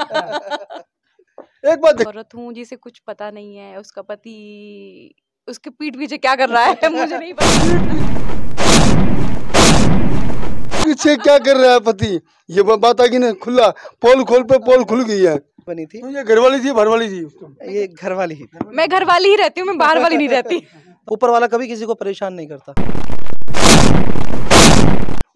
एक बात औरत हूँ जिसे कुछ पता नहीं है उसका पति उसके पीठ पीछे क्या कर रहा है मुझे नहीं पता पीछे क्या कर रहा है पति ये बात आ गई ना खुला पोल खोल पे पोल खुल गई है बनी थी ये घर वाली थी बाहर वाली थी ये घर वाली ही मैं घर वाली ही रहती हूँ मैं बाहर वाली नहीं रहती ऊपर वाला कभी किसी को परेशान नहीं करता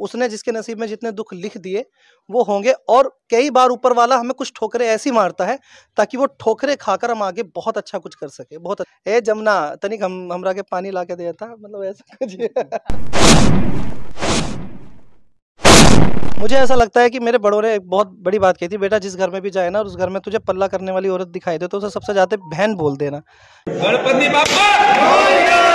उसने जिसके नसीब में जितने दुख लिख दिए वो होंगे और कई बार ऊपर वाला हमें कुछ ठोकरे ऐसी मारता है ताकि वो ठोकरे खाकर हम आगे बहुत अच्छा कुछ कर सके बहुत ए जमुना तनिक हम हमरा के पानी ला के दिया था मतलब ऐसा मुझे ऐसा लगता है कि मेरे बड़ों ने एक बहुत बड़ी बात कही थी बेटा जिस घर में भी जाए ना और उस घर में तुझे पल्ला करने वाली औरत दिखाई दे तो उसे सबसे ज्यादा बहन बोल देना गणपति बापा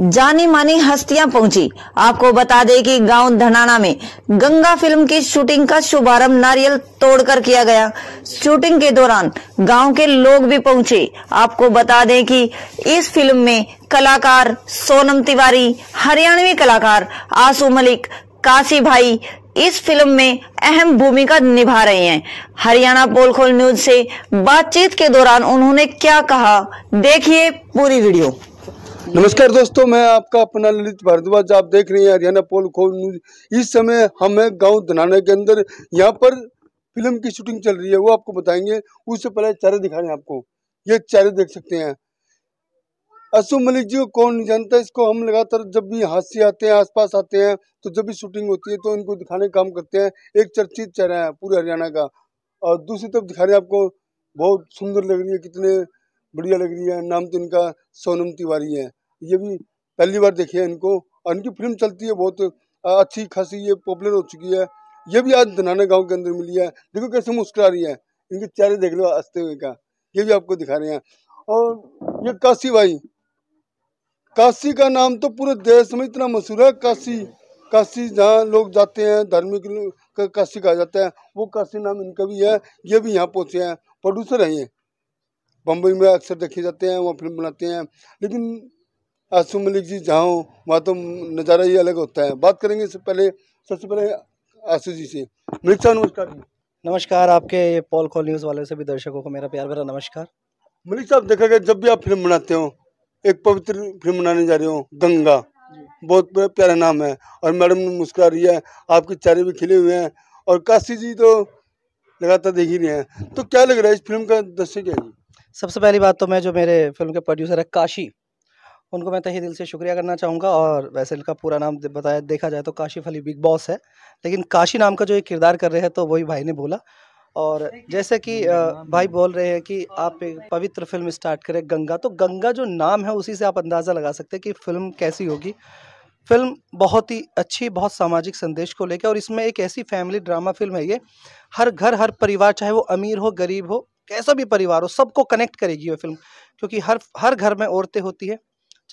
जानी मानी हस्तियां पहुंची आपको बता दें कि गांव धनाना में गंगा फिल्म की शूटिंग का शुभारंभ नारियल तोड़कर किया गया शूटिंग के दौरान गांव के लोग भी पहुंचे आपको बता दें कि इस फिल्म में कलाकार सोनम तिवारी हरियाणवी कलाकार आसू मलिक काशी भाई इस फिल्म में अहम भूमिका निभा रहे हैं हरियाणा पोलखोल न्यूज से बातचीत के दौरान उन्होंने क्या कहा देखिए पूरी वीडियो नमस्कार दोस्तों मैं आपका अपना ललित भारद्वाज आप देख रहे हैं हरियाणा पोल खोल न्यूज इस समय हम हैं गांव धनाना के अंदर यहाँ पर फिल्म की शूटिंग चल रही है वो आपको बताएंगे उससे पहले चारे दिखा रहे हैं आपको ये चारे देख सकते हैं अशोक मलिक जी को कौन नहीं जानता इसको हम लगातार जब भी हादसे आते हैं आसपास आते हैं तो जब भी शूटिंग होती है तो इनको दिखाने का काम करते हैं एक चर्चित चेहरा है पूरे हरियाणा का और दूसरी तरफ दिखा रहे हैं आपको बहुत सुंदर लग रही है कितने बढ़िया लग रही है नाम तो इनका सोनम तिवारी है ये भी पहली बार देखे इनको और इनकी फिल्म चलती है बहुत अच्छी खासी ये पॉपुलर हो चुकी है ये भी आज धनाना गांव के अंदर मिली है देखो कैसे मुस्कुरा रही है इनके चेहरे देख लो हंसते हुए का ये भी आपको दिखा रहे हैं और ये काशी भाई काशी का नाम तो पूरे देश में इतना मशहूर है काशी काशी जहाँ लोग जाते हैं धार्मिक काशी कहा जाता है वो काशी नाम इनका भी है ये भी यहाँ पहुँचे हैं प्रोड्यूसर हैं ये बम्बई में अक्सर देखे जाते हैं वहाँ फिल्म बनाते हैं लेकिन आसू मलिक जी जहाँ हो वहाँ तो नज़ारा ही अलग होता है बात करेंगे इससे पहले सबसे पहले आसू जी से मलिक साहब नमस्कार नमस्कार आपके पॉल कॉल न्यूज़ वाले सभी दर्शकों को मेरा प्यार भरा नमस्कार मलिक साहब देखा गया जब भी आप फिल्म बनाते हो एक पवित्र फिल्म बनाने जा रहे हो गंगा बहुत प्यारा नाम है और मैडम मुस्कुरा रही है आपके चेहरे भी खिले हुए हैं और काशी जी तो लगातार देख ही रहे हैं तो क्या लग रहा है इस फिल्म का दर्शक है सबसे पहली बात तो मैं जो मेरे फिल्म के प्रोड्यूसर है काशी उनको मैं तहे दिल से शुक्रिया करना चाहूँगा और वैसे इनका पूरा नाम बताया देखा जाए तो काशिफ अली बिग बॉस है लेकिन काशी नाम का जो एक किरदार कर रहे हैं तो वही भाई ने बोला और जैसे कि भाई बोल रहे हैं कि आप एक पवित्र फिल्म स्टार्ट करें गंगा तो गंगा जो नाम है उसी से आप अंदाज़ा लगा सकते हैं कि फ़िल्म कैसी होगी फिल्म बहुत ही अच्छी बहुत सामाजिक संदेश को लेकर और इसमें एक ऐसी फैमिली ड्रामा फिल्म है ये हर घर हर परिवार चाहे वो अमीर हो गरीब हो कैसा भी परिवार हो सबको कनेक्ट करेगी ये फिल्म क्योंकि हर हर घर में औरतें होती है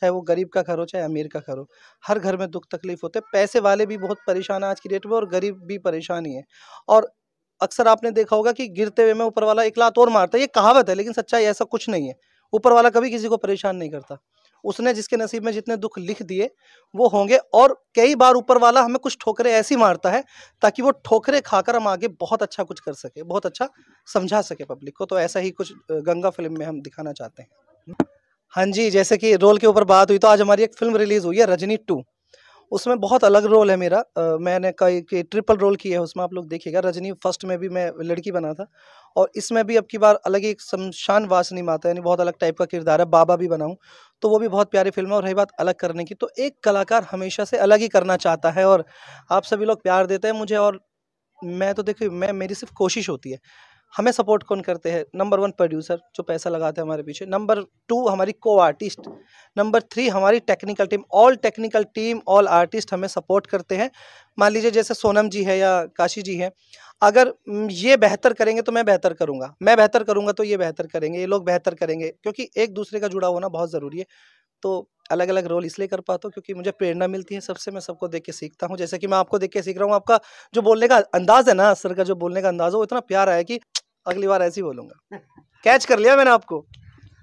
चाहे वो गरीब का घर हो चाहे अमीर का घर हो हर घर में दुख तकलीफ होते हैं पैसे वाले भी बहुत परेशान हैं आज की डेट में और गरीब भी परेशान ही है और अक्सर आपने देखा होगा कि गिरते हुए में ऊपर वाला एक लात और मारता है ये कहावत है लेकिन सच्चाई ऐसा कुछ नहीं है ऊपर वाला कभी किसी को परेशान नहीं करता उसने जिसके नसीब में जितने दुख लिख दिए वो होंगे और कई बार ऊपर वाला हमें कुछ ठोकरे ऐसी मारता है ताकि वो ठोकरे खाकर हम आगे बहुत अच्छा कुछ कर सके बहुत अच्छा समझा सके पब्लिक को तो ऐसा ही कुछ गंगा फिल्म में हम दिखाना चाहते हैं हाँ जी जैसे कि रोल के ऊपर बात हुई तो आज हमारी एक फिल्म रिलीज़ हुई है रजनी टू उसमें बहुत अलग रोल है मेरा आ, मैंने कई ट्रिपल रोल किया है उसमें आप लोग देखिएगा रजनी फर्स्ट में भी मैं लड़की बना था और इसमें भी अब की बार अलग ही एक शमशान वासनी माता यानी बहुत अलग टाइप का किरदार है बाबा भी बनाऊँ तो वो भी बहुत प्यारी फिल्म है और रही बात अलग करने की तो एक कलाकार हमेशा से अलग ही करना चाहता है और आप सभी लोग प्यार देते हैं मुझे और मैं तो देखिए मैं मेरी सिर्फ कोशिश होती है हमें सपोर्ट कौन करते हैं नंबर वन प्रोड्यूसर जो पैसा लगाते हैं हमारे पीछे नंबर टू हमारी को आर्टिस्ट नंबर थ्री हमारी technical team all technical team all artist हमें सपोर्ट करते हैं मान लीजिए जैसे सोनम जी है या काशी जी हैं अगर ये बेहतर करेंगे तो मैं बेहतर करूँगा मैं बेहतर करूँगा तो ये बेहतर करेंगे ये लोग बेहतर करेंगे क्योंकि एक दूसरे का जुड़ा होना बहुत ज़रूरी है तो अलग अलग रोल इसलिए कर पाता हूँ क्योंकि मुझे प्रेरणा मिलती है सबसे मैं सबको देख के सीखता हूँ जैसे कि मैं आपको देख के सीख रहा हूँ आपका जो बोलने का अंदाज़ है ना सर का जो बोलने का अंदाज़ है वो इतना प्यार है कि अगली बार ऐसे ही बोलूंगा कैच कर लिया मैंने आपको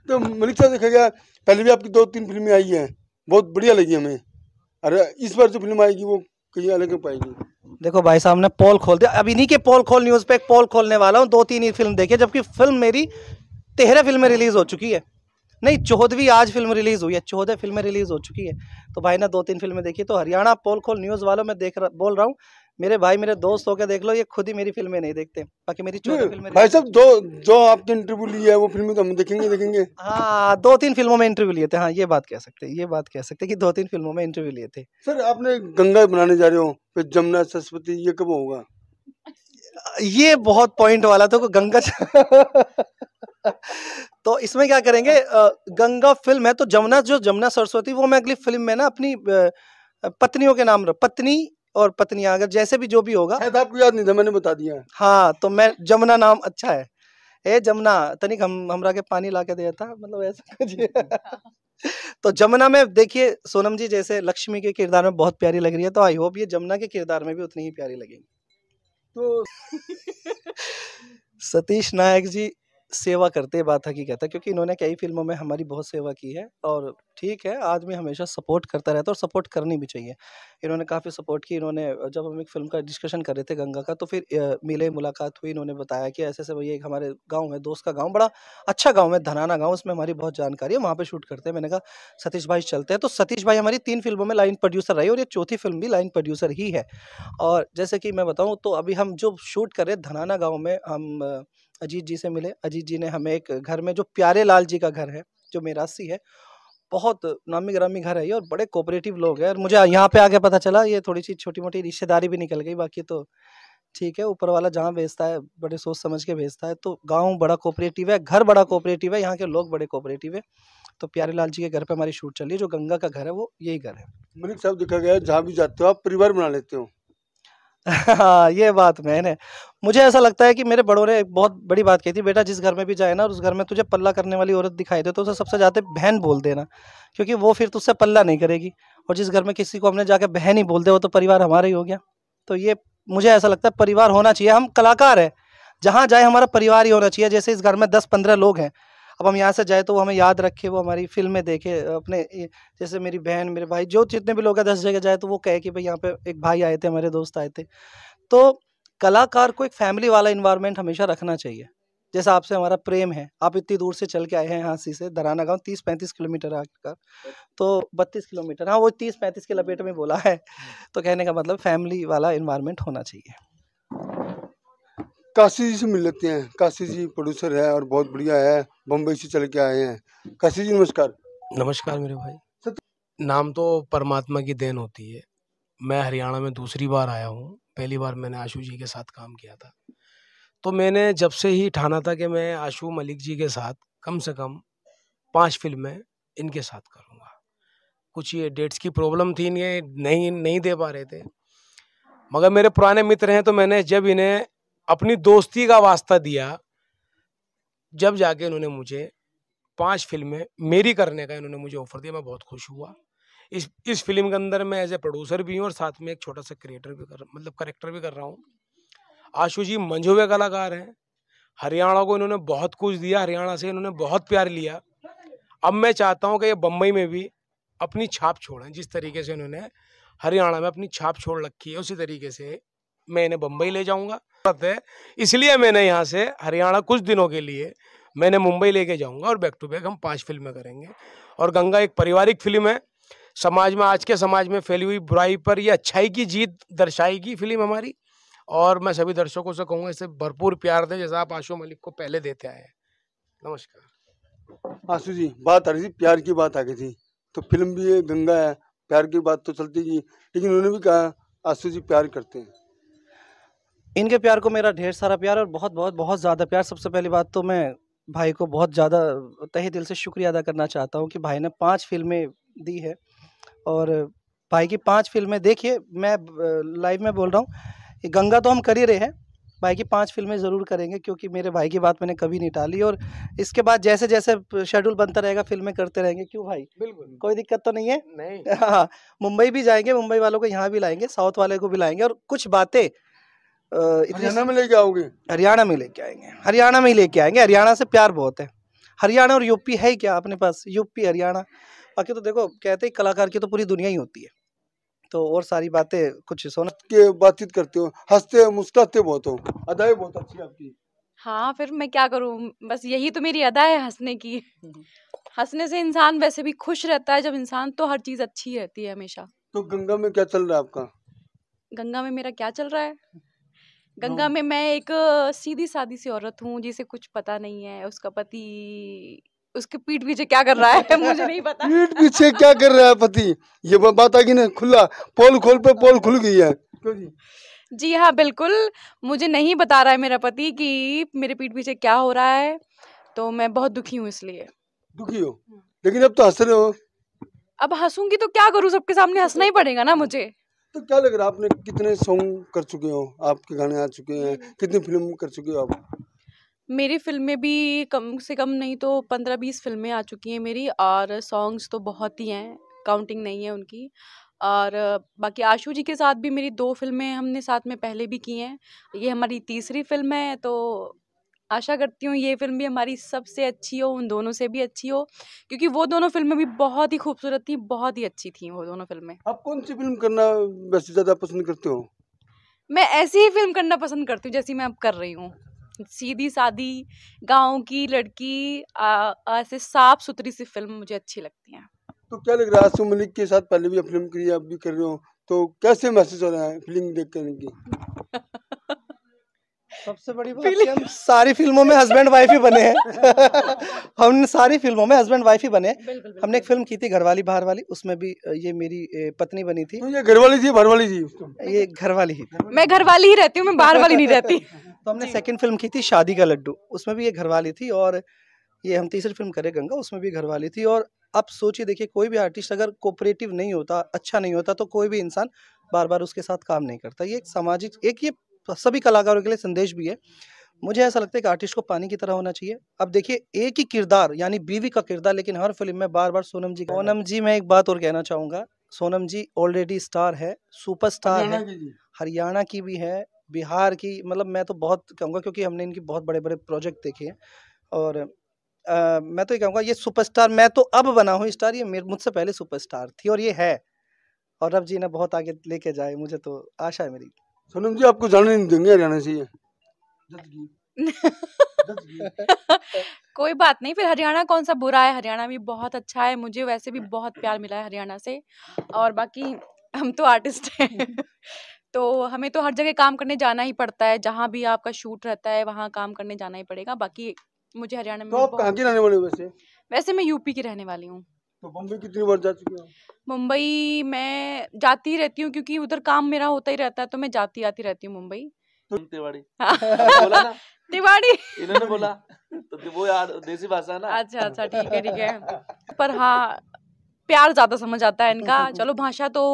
तो मलिक साहब देखा गया पहले भी आपकी दो तीन फिल्में आई हैं बहुत बढ़िया लगी हमें अरे इस बार जो फिल्म आएगी वो कहीं अलग पाएगी देखो भाई साहब ने पोल खोल दिया अभी नहीं के पोल खोल न्यूज़ पे एक पोल खोलने वाला हूँ दो तीन ही फिल्म देखी जबकि फिल्म मेरी तेरह फिल्में रिलीज़ हो चुकी है नहीं चौदहवीं आज फिल्म रिलीज़ हुई है चौदह फिल्में रिलीज़ हो चुकी है तो भाई ना दो तीन फिल्में देखी तो हरियाणा पोल खोल न्यूज़ वालों में देख रहा बोल रहा हूँ मेरे भाई मेरे दोस्त होकर देख लो ये खुद ही मेरी फिल्में नहीं देखते बाकी मेरी छोटी फिल्में भाई साहब जो जो आपने इंटरव्यू लिया है वो फिल्में तो हम देखेंगे देखेंगे हाँ दो तीन फिल्मों में इंटरव्यू लिए थे हाँ ये बात कह सकते हैं ये बात कह सकते हैं कि दो तीन फिल्मों में इंटरव्यू लिए थे सर आपने गंगा बनाने जा रहे हो फिर जमुना सरस्वती ये कब होगा ये बहुत पॉइंट वाला था गंगा तो इसमें क्या करेंगे हाँ। गंगा फिल्म है तो जमुना जो जमुना सरस्वती वो मैं अगली फिल्म में ना अपनी पत्नियों के नाम पत्नी और पत्नी अगर जैसे भी जो भी होगा आपको याद नहीं था मैंने बता दिया हाँ तो मैं जमुना नाम अच्छा है ए जमुना तनिक हम हमरा के पानी ला के दिया था मतलब ऐसा कुछ तो जमुना में देखिए सोनम जी जैसे लक्ष्मी के किरदार में बहुत प्यारी लग रही है तो आई होप ये जमुना के किरदार में भी उतनी ही प्यारी लगेगी तो सतीश नायक जी सेवा करते बात हकी कहता है क्योंकि इन्होंने कई फिल्मों में हमारी बहुत सेवा की है और ठीक है आदमी हमेशा सपोर्ट करता रहता है और सपोर्ट करनी भी चाहिए इन्होंने काफ़ी सपोर्ट की इन्होंने जब हम एक फिल्म का डिस्कशन कर रहे थे गंगा का तो फिर मिले मुलाकात हुई इन्होंने बताया कि ऐसे ऐसे भैया एक हमारे गाँव है दोस्त का गाँव बड़ा अच्छा गाँव है धनाना गाँव उसमें हमारी बहुत जानकारी है वहाँ पर शूट करते हैं मैंने कहा सतीश भाई चलते हैं तो सतीश भाई हमारी तीन फिल्मों में लाइन प्रोड्यूसर रही और ये चौथी फिल्म भी लाइन प्रोड्यूसर ही है और जैसे कि मैं बताऊँ तो अभी हम जो शूट कर रहे हैं धनाना गाँव में हम अजीत जी से मिले अजीत जी ने हमें एक घर में जो प्यारे लाल जी का घर है जो मेरासी है बहुत नामी ग्रामी घर है ये और बड़े कोऑपरेटिव लोग हैं और मुझे यहाँ पे आके पता चला ये थोड़ी सी छोटी मोटी रिश्तेदारी भी निकल गई बाकी तो ठीक है ऊपर वाला जहाँ भेजता है बड़े सोच समझ के भेजता है तो गांव बड़ा कोऑपरेटिव है घर बड़ा कोऑपरेटिव है यहाँ के लोग बड़े कोऑपरेटिव है तो प्यारे लाल जी के घर पर हमारी शूट चली है जो गंगा का घर है वो यही घर है मनिक साहब देखा गया जहाँ भी जाते हो आप परिवार बना लेते हो हाँ ये बात मैंने मुझे ऐसा लगता है कि मेरे बड़ों ने एक बहुत बड़ी बात कही थी बेटा जिस घर में भी जाए ना और उस घर में तुझे पल्ला करने वाली औरत दिखाई दे तो उसे सबसे ज़्यादा बहन बोल देना क्योंकि वो फिर तुझसे पल्ला नहीं करेगी और जिस घर में किसी को हमने जाके बहन ही बोल दे वो तो परिवार हमारा ही हो गया तो ये मुझे ऐसा लगता है परिवार होना चाहिए हम कलाकार हैं जहाँ जाए हमारा परिवार ही होना चाहिए जैसे इस घर में दस पंद्रह लोग हैं अब हम यहाँ से जाए तो वो हमें याद रखे वो हमारी फिल्में देखे अपने जैसे मेरी बहन मेरे भाई जो जितने भी लोग हैं दस जगह जाए तो वो कहे कि भाई यहाँ पे एक भाई आए थे हमारे दोस्त आए थे तो कलाकार को एक फैमिली वाला इन्वायरमेंट हमेशा रखना चाहिए जैसे आपसे हमारा प्रेम है आप इतनी दूर से चल के आए हैं हाँसी से दराना गाँव तीस पैंतीस किलोमीटर आकर तो बत्तीस किलोमीटर हाँ वो तीस पैंतीस के लपेट में बोला है तो कहने का मतलब फैमिली वाला इन्वायरमेंट होना चाहिए काशी जी से मिल लेते हैं काशी जी प्रोड्यूसर है और बहुत बढ़िया है बम्बई से चल के आए हैं काशी जी नमस्कार नमस्कार मेरे भाई नाम तो परमात्मा की देन होती है मैं हरियाणा में दूसरी बार आया हूँ पहली बार मैंने आशू जी के साथ काम किया था तो मैंने जब से ही ठाना था कि मैं आशू मलिक जी के साथ कम से कम पांच फिल्में इनके साथ करूँगा कुछ ये डेट्स की प्रॉब्लम थी ये नहीं नहीं दे पा रहे थे मगर मेरे पुराने मित्र हैं तो मैंने जब इन्हें अपनी दोस्ती का वास्ता दिया जब जाके उन्होंने मुझे पांच फिल्में मेरी करने का इन्होंने मुझे ऑफर दिया मैं बहुत खुश हुआ इस इस फिल्म के अंदर मैं एज ए प्रोड्यूसर भी हूँ और साथ में एक छोटा सा क्रिएटर भी कर मतलब करेक्टर भी कर रहा हूँ आशु जी मंझुवे कलाकार हैं हरियाणा को इन्होंने बहुत कुछ दिया हरियाणा से इन्होंने बहुत प्यार लिया अब मैं चाहता हूँ कि ये बम्बई में भी अपनी छाप छोड़ें जिस तरीके से इन्होंने हरियाणा में अपनी छाप छोड़ रखी है उसी तरीके से मैं इन्हें बम्बई ले जाऊँगा है इसलिए मैंने यहाँ से हरियाणा कुछ दिनों के लिए मैंने मुंबई लेके जाऊँगा और बैक टू बैक हम पाँच फिल्में करेंगे और गंगा एक पारिवारिक फिल्म है समाज में आज के समाज में फैली हुई बुराई पर यह अच्छाई की जीत दर्शाएगी फिल्म हमारी और मैं सभी दर्शकों से कहूंगा इसे भरपूर प्यार दें जैसा आप आशु मलिक को पहले देते आए हैं नमस्कार आशू जी बात आ रही थी प्यार की बात आ गई थी तो फिल्म भी ये गंगा है प्यार की बात तो चलती थी लेकिन उन्होंने भी कहा आशू जी प्यार करते हैं इनके प्यार को मेरा ढेर सारा प्यार और बहुत बहुत बहुत ज़्यादा प्यार सबसे पहली बात तो मैं भाई को बहुत ज़्यादा तहे दिल से शुक्रिया अदा करना चाहता हूँ कि भाई ने पांच फिल्में दी है और भाई की पांच फिल्में देखिए मैं लाइव में बोल रहा हूँ गंगा तो हम कर ही रहे हैं भाई की पांच फिल्में ज़रूर करेंगे क्योंकि मेरे भाई की बात मैंने कभी नहीं टाली और इसके बाद जैसे जैसे शेड्यूल बनता रहेगा फिल्में करते रहेंगे क्यों भाई बिल्कुल कोई दिक्कत तो नहीं है नहीं हाँ मुंबई भी जाएंगे मुंबई वालों को यहाँ भी लाएंगे साउथ वाले को भी लाएंगे और कुछ बातें हरियाणा में लेके आओगे हरियाणा में लेके आएंगे हरियाणा में ही लेके आएंगे हरियाणा से प्यार बहुत है हरियाणा और यूपी है ही क्या अपने पास यूपी हरियाणा बाकी तो देखो कहते हैं कलाकार की तो पूरी दुनिया ही होती है तो और सारी बातें कुछ सोना के बातचीत करते हो हंसते हो मुस्कुराते बहुत हो अदाएं बहुत अच्छी आपकी हाँ फिर मैं क्या करूँ बस यही तो मेरी अदा है हंसने की हंसने से इंसान वैसे भी खुश रहता है जब इंसान तो हर चीज़ अच्छी रहती है हमेशा तो गंगा में क्या चल रहा है आपका गंगा में मेरा क्या चल रहा है गंगा में मैं एक सीधी सादी सी औरत हूँ जिसे कुछ पता नहीं है उसका पति उसके पीठ पीछे क्या कर रहा है मुझे नहीं पता पीठ पीछे क्या कर रहा है पति ये बात आ गई ना खुला पोल खोल पे पोल खुल गई है जी हाँ बिल्कुल मुझे नहीं बता रहा है मेरा पति कि मेरे पीठ पीछे क्या हो रहा है तो मैं बहुत दुखी हूँ इसलिए दुखी हो लेकिन अब तो हंस रहे हो अब हंसूंगी तो क्या करूँ सबके सामने हंसना ही पड़ेगा ना मुझे तो क्या लग रहा है आपने कितने सॉन्ग कर चुके हो आपके गाने आ चुके हैं हम्म। कितनी फिल्म कर चुके हो आप मेरी फिल्में भी कम से कम नहीं तो पंद्रह बीस फिल्में आ चुकी हैं मेरी और सॉन्ग्स तो बहुत ही हैं काउंटिंग नहीं है उनकी और बाकी आशू जी के साथ भी मेरी दो फिल्में हमने साथ में पहले भी की हैं ये हमारी तीसरी फिल्म है तो आशा करती हूँ ये फिल्म भी हमारी सबसे अच्छी हो उन दोनों से भी अच्छी हो क्योंकि वो दोनों फिल्में भी बहुत ही खूबसूरत थी बहुत ही अच्छी थी वो दोनों फिल्में आप कौन सी फिल्म करना वैसे ज़्यादा पसंद करते हो मैं ऐसी ही फिल्म करना पसंद करती हूँ जैसी मैं अब कर रही हूँ सीधी सादी गाँव की लड़की ऐसे साफ सुथरी सी फिल्म मुझे अच्छी लगती है तो क्या लग रहा है आसू मलिक के साथ पहले भी फिल्म करी अब भी कर रहे हो तो कैसे महसूस हो रहा है फिल्म देख कर सबसे बड़ी बात कि हम सारी फिल्मों में हस्बैंड वाइफ ही बने हैं हम सारी फिल्मों में हस्बैंड वाइफ ही बने बिल्कुल, हमने एक फिल्म की थी घरवाली बाहर वाली उसमें भी ये मेरी पत्नी बनी थी तो ये घरवाली थी भरवाली थी ये घरवाली ही मैं घरवाली ही रहती हूँ मैं बाहर वाली नहीं रहती तो हमने सेकेंड फिल्म की थी शादी का लड्डू उसमें भी ये घरवाली थी और ये हम तीसरी फिल्म करे गंगा उसमें भी घरवाली थी और अब सोचिए देखिए कोई भी आर्टिस्ट अगर कोऑपरेटिव नहीं होता अच्छा नहीं होता तो कोई भी इंसान बार बार उसके साथ काम नहीं करता ये एक सामाजिक एक ये सभी कलाकारों के लिए संदेश भी है मुझे ऐसा लगता है कि आर्टिस्ट को पानी की तरह होना चाहिए अब देखिए एक ही किरदार यानी बीवी का किरदार लेकिन हर फिल्म में बार बार सोनम जी सोनम जी मैं एक बात और कहना चाहूँगा सोनम जी ऑलरेडी स्टार है सुपरस्टार है हरियाणा की भी है बिहार की मतलब मैं तो बहुत कहूँगा क्योंकि हमने इनकी बहुत बड़े बड़े प्रोजेक्ट देखे हैं और आ, मैं तो ये कहूँगा ये सुपरस्टार मैं तो अब बना हूँ स्टार ये मुझसे पहले सुपरस्टार थी और ये है और रब जी ने बहुत आगे लेके जाए मुझे तो आशा है मेरी सोनम जी आपको जाने नहीं देंगे हरियाणा से कोई बात नहीं फिर हरियाणा कौन सा बुरा है हरियाणा भी बहुत अच्छा है मुझे वैसे भी बहुत प्यार मिला है हरियाणा से और बाकी हम तो आर्टिस्ट हैं तो हमें तो हर जगह काम करने जाना ही पड़ता है जहाँ भी आपका शूट रहता है वहाँ काम करने जाना ही पड़ेगा बाकी मुझे हरियाणा में तो आप कहाँ की रहने हो वैसे वैसे मैं यूपी की रहने वाली हूँ तो मुंबई कितनी बार जा चुकी हो मुंबई मैं जाती रहती हूँ क्योंकि उधर काम मेरा होता ही रहता है तो मैं जाती आती रहती हूँ मुंबई तो तिवाड़ी हाँ। बोला तिवाड़ी इन्होंने बोला तो वो यार देसी भाषा ना अच्छा अच्छा ठीक है ठीक है पर हाँ प्यार ज्यादा समझ आता है इनका चलो भाषा तो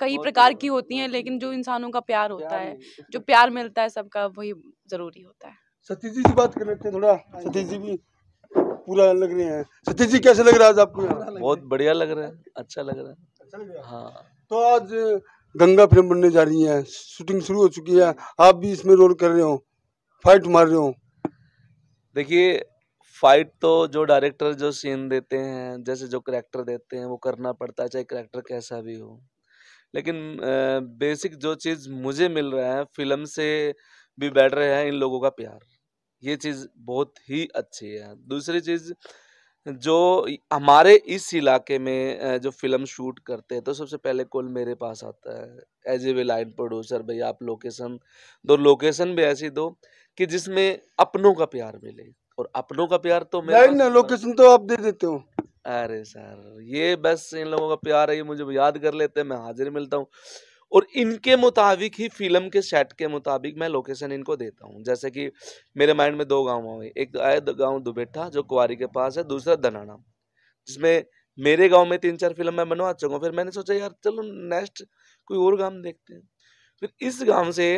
कई प्रकार की होती है लेकिन जो इंसानों का प्यार होता है जो प्यार मिलता है सबका वही जरूरी होता है सतीश जी से बात कर लेते हैं थोड़ा सतीश जी भी पूरा लग रहे हैं सत्य जी कैसे लग रहा है आज आपको बहुत बढ़िया अच्छा लग रहा है अच्छा लग रहा है हाँ तो आज गंगा फिल्म बनने जा रही है शूटिंग शुरू हो चुकी है आप भी इसमें रोल कर रहे हो फाइट मार रहे हो देखिए फाइट तो जो डायरेक्टर जो सीन देते हैं जैसे जो करेक्टर देते हैं वो करना पड़ता है चाहे करेक्टर कैसा भी हो लेकिन बेसिक जो चीज़ मुझे मिल रहा है फिल्म से भी बैठ रहे हैं इन लोगों का प्यार ये चीज़ बहुत ही अच्छी है दूसरी चीज़ जो हमारे इस इलाके में जो फिल्म शूट करते हैं तो सबसे पहले कॉल मेरे पास आता है as a way line producer भाई आप लोकेशन दो लोकेशन भी ऐसी दो कि जिसमें अपनों का प्यार मिले और अपनों का प्यार तो मेरे ना लोकेशन तो, तो आप दे देते हो अरे सर ये बस इन लोगों का प्यार है ये मुझे याद कर लेते हैं मैं हाजिर मिलता हूँ और इनके मुताबिक ही फिल्म के सेट के मुताबिक मैं लोकेशन इनको देता हूँ जैसे कि मेरे माइंड में दो गाँव हुए एक तो आया गाँव दुबेठा जो कुआरी के पास है दूसरा दनाना जिसमें मेरे गांव में तीन चार फिल्म मैं बनवा चुका हूँ फिर मैंने सोचा यार चलो नेक्स्ट कोई और गांव देखते हैं फिर इस गांव से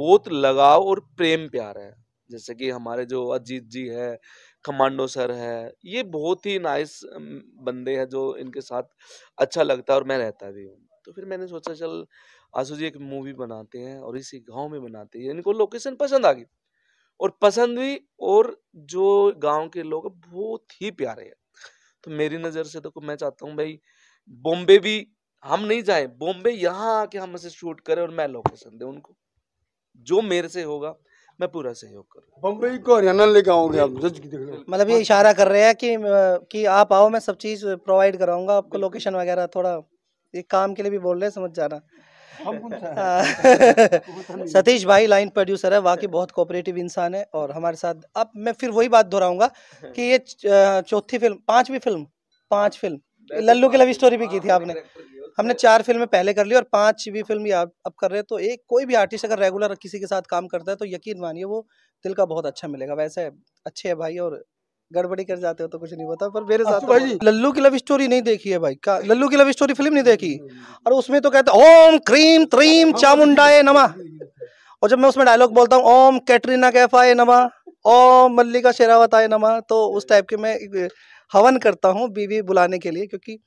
बहुत लगाव और प्रेम प्यार है जैसे कि हमारे जो अजीत जी है कमांडो सर है ये बहुत ही नाइस बंदे हैं जो इनके साथ अच्छा लगता है और मैं रहता भी हूँ तो फिर मैंने सोचा चल आसू जी एक मूवी बनाते हैं और इसी गांव में बनाते हैं इनको लोकेशन पसंद आ गई और पसंद भी और जो गांव के लोग बहुत ही प्यारे हैं तो मेरी नज़र से तो मैं चाहता हूँ भाई बॉम्बे भी हम नहीं जाए बॉम्बे यहाँ आके हम इसे शूट करें और मैं लोकेशन दे उनको जो मेरे से होगा मैं पूरा सहयोग करूँ बम्बई को हरियाणा लेके आओगे आप जज मतलब ये इशारा कर रहे हैं कि कि आप आओ मैं सब चीज़ प्रोवाइड कराऊंगा आपको लोकेशन वगैरह थोड़ा एक काम के लिए भी बोल रहे हैं समझ जाना सतीश भाई लाइन प्रोड्यूसर है वाकई बहुत कोऑपरेटिव इंसान है और हमारे साथ अब मैं फिर वही बात दोहराऊंगा कि ये चौथी फिल्म पांचवी फिल्म पांच फिल्म लल्लू की लव स्टोरी भी की थी आपने हमने चार फिल्में पहले कर ली और पांचवी फिल्म आप अब कर रहे हैं तो एक कोई भी आर्टिस्ट अगर रेगुलर किसी के साथ काम करता है तो यकीन मानिए वो दिल का बहुत अच्छा मिलेगा वैसे अच्छे है भाई और गड़बड़ी कर जाते हो तो कुछ नहीं होता पर मेरे साथ तो भाई लल्लू की लव स्टोरी नहीं देखी है भाई लल्लू की लव स्टोरी फिल्म नहीं देखी और उसमें तो कहते ओम क्रीम त्रीम हाँ, चामुंडाए हाँ, नमा हाँ, और जब मैं उसमें डायलॉग बोलता हूँ ओम कैटरीना कैफाए नमा ओम मल्लिका शेरावत आए नमा तो उस टाइप के मैं हवन करता हूँ बीवी बुलाने के लिए क्योंकि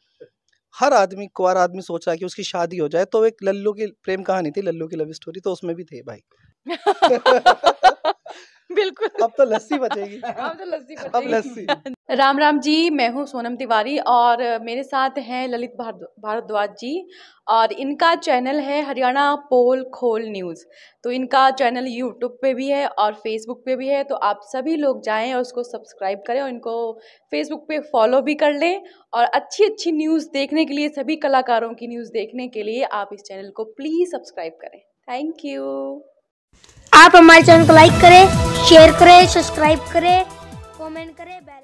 हर आदमी कुआर आदमी सोच रहा है कि उसकी शादी हो जाए तो एक लल्लू की प्रेम कहानी थी लल्लू की लव स्टोरी तो उसमें भी थे भाई बिल्कुल अब तो लस्सी बचेगी अब तो लस्सी बचेगी अब लस्सी राम राम जी मैं हूँ सोनम तिवारी और मेरे साथ हैं ललित भारद्वाज जी और इनका चैनल है हरियाणा पोल खोल न्यूज़ तो इनका चैनल यूट्यूब पे भी है और फेसबुक पे भी है तो आप सभी लोग जाएं और उसको सब्सक्राइब करें और इनको फेसबुक पे फॉलो भी कर लें और अच्छी अच्छी न्यूज़ देखने के लिए सभी कलाकारों की न्यूज़ देखने के लिए आप इस चैनल को प्लीज़ सब्सक्राइब करें थैंक यू आप हमारे चैनल को लाइक करें शेयर करें सब्सक्राइब करें कमेंट करें